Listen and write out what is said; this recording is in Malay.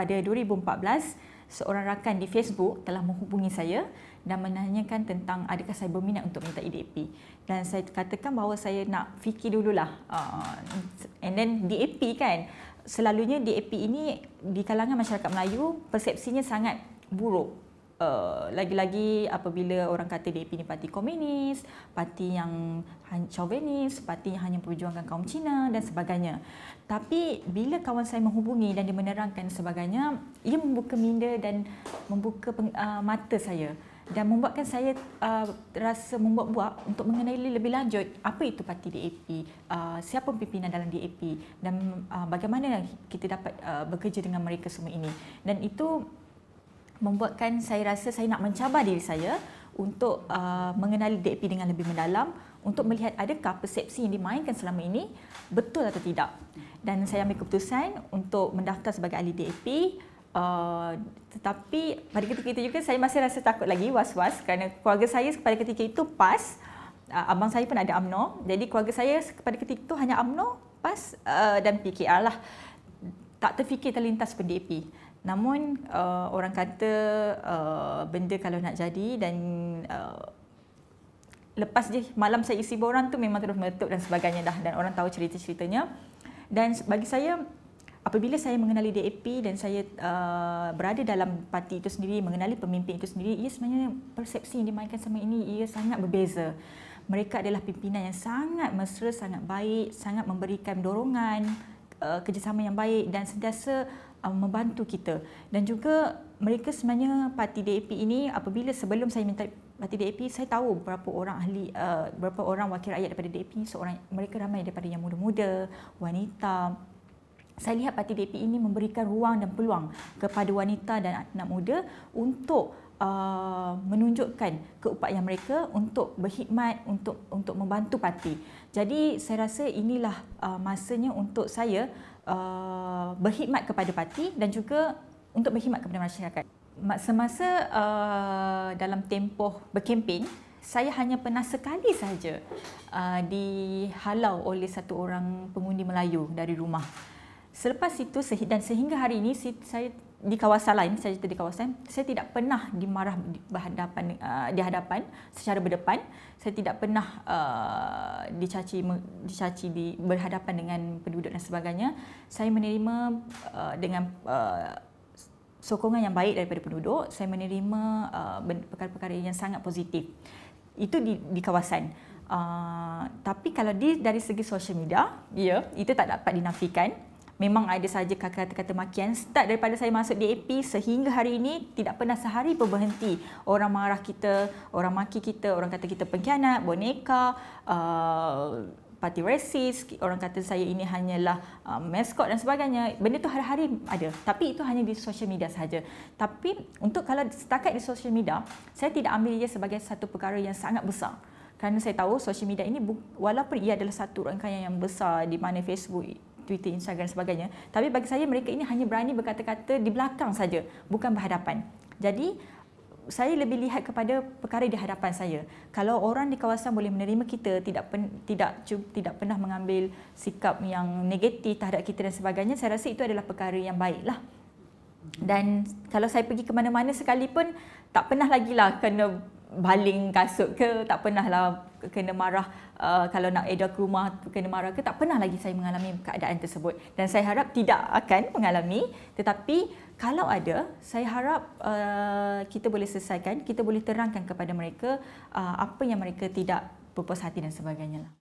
pada 2014, seorang rakan di Facebook telah menghubungi saya dan menanyakan tentang adakah saya berminat untuk minta e DAP. Dan saya katakan bahawa saya nak fikir dululah. Uh, and then DAP kan, selalunya DAP ini di kalangan masyarakat Melayu persepsinya sangat buruk uh, lagi-lagi apabila orang kata DAP ni parti komunis, parti yang chauvinis, parti yang hanya perjuangkan kaum Cina dan sebagainya. Tapi bila kawan saya menghubungi dan dia menerangkan sebagainya, ia membuka minda dan membuka peng, uh, mata saya dan membuatkan saya uh, rasa membuat-buat untuk mengenali lebih lanjut apa itu parti DAP, uh, siapa pimpinan dalam DAP dan uh, bagaimana kita dapat uh, bekerja dengan mereka semua ini. Dan itu membuatkan saya rasa saya nak mencabar diri saya untuk uh, mengenali DAP dengan lebih mendalam untuk melihat adakah persepsi yang dimainkan selama ini betul atau tidak. Dan saya ambil keputusan untuk mendaftar sebagai ahli DAP Uh, tetapi pada ketika itu juga saya masih rasa takut lagi was-was kerana keluarga saya pada ketika itu PAS uh, abang saya pun ada UMNO jadi keluarga saya pada ketika itu hanya UMNO, PAS uh, dan PKR lah tak terfikir terlintas PDAP Namun uh, orang kata uh, benda kalau nak jadi dan uh, lepas je malam saya isi borang tu memang terus meletup dan sebagainya dah dan orang tahu cerita-ceritanya. Dan bagi saya apabila saya mengenali DAP dan saya uh, berada dalam parti itu sendiri, mengenali pemimpin itu sendiri, ia sebenarnya persepsi yang dimainkan sama ini ia sangat berbeza. Mereka adalah pimpinan yang sangat mesra, sangat baik, sangat memberikan dorongan, uh, kerjasama yang baik dan sentiasa uh, Um, membantu kita dan juga mereka sebenarnya parti DAP ini apabila sebelum saya minta parti DAP saya tahu berapa orang ahli uh, berapa orang wakil rakyat daripada DAP seorang mereka ramai daripada yang muda-muda wanita saya lihat parti DAP ini memberikan ruang dan peluang kepada wanita dan anak muda untuk Uh, menunjukkan keupaya mereka untuk berkhidmat untuk untuk membantu parti. Jadi saya rasa inilah uh, masanya untuk saya Uh, berkhidmat kepada parti dan juga untuk berkhidmat kepada masyarakat. Semasa uh, dalam tempoh berkempen, saya hanya pernah sekali sahaja uh, dihalau oleh satu orang pengundi Melayu dari rumah. Selepas itu dan sehingga hari ini saya di kawasan lain saya cerita di kawasan saya tidak pernah dimarah berhadapan uh, di hadapan secara berdepan saya tidak pernah uh, dicaci dicaci di berhadapan dengan penduduk dan sebagainya saya menerima uh, dengan uh, sokongan yang baik daripada penduduk saya menerima uh, perkara-perkara yang sangat positif itu di di kawasan uh, tapi kalau di dari segi social media ya yeah, itu tak dapat dinafikan memang ada saja kata-kata makian start daripada saya masuk DAP sehingga hari ini tidak pernah sehari pun berhenti orang marah kita orang maki kita orang kata kita pengkhianat boneka uh, parti resis, orang kata saya ini hanyalah um, mascot dan sebagainya. Benda itu hari-hari ada. Tapi itu hanya di social media saja. Tapi untuk kalau setakat di social media, saya tidak ambil ia sebagai satu perkara yang sangat besar. Kerana saya tahu social media ini walaupun ia adalah satu rangkaian yang besar di mana Facebook, Twitter, Instagram dan sebagainya. Tapi bagi saya mereka ini hanya berani berkata-kata di belakang saja, bukan berhadapan. Jadi saya lebih lihat kepada perkara di hadapan saya. Kalau orang di kawasan boleh menerima kita, tidak pen, tidak tidak pernah mengambil sikap yang negatif terhadap kita dan sebagainya, saya rasa itu adalah perkara yang baiklah. Dan kalau saya pergi ke mana-mana sekalipun, tak pernah lagi lah kena baling kasut ke tak pernah lah kena marah uh, kalau nak edar ke rumah kena marah ke tak pernah lagi saya mengalami keadaan tersebut dan saya harap tidak akan mengalami tetapi kalau ada saya harap uh, kita boleh selesaikan kita boleh terangkan kepada mereka uh, apa yang mereka tidak berpuas hati dan sebagainya lah